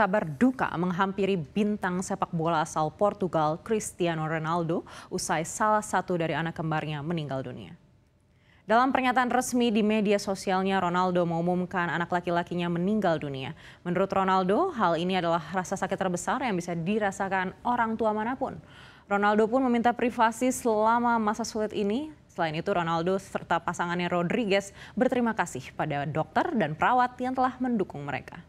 kabar duka menghampiri bintang sepak bola asal Portugal Cristiano Ronaldo usai salah satu dari anak kembarnya meninggal dunia. Dalam pernyataan resmi di media sosialnya, Ronaldo mengumumkan anak laki-lakinya meninggal dunia. Menurut Ronaldo, hal ini adalah rasa sakit terbesar yang bisa dirasakan orang tua manapun. Ronaldo pun meminta privasi selama masa sulit ini Selain itu, Ronaldo serta pasangannya Rodriguez berterima kasih pada dokter dan perawat yang telah mendukung mereka.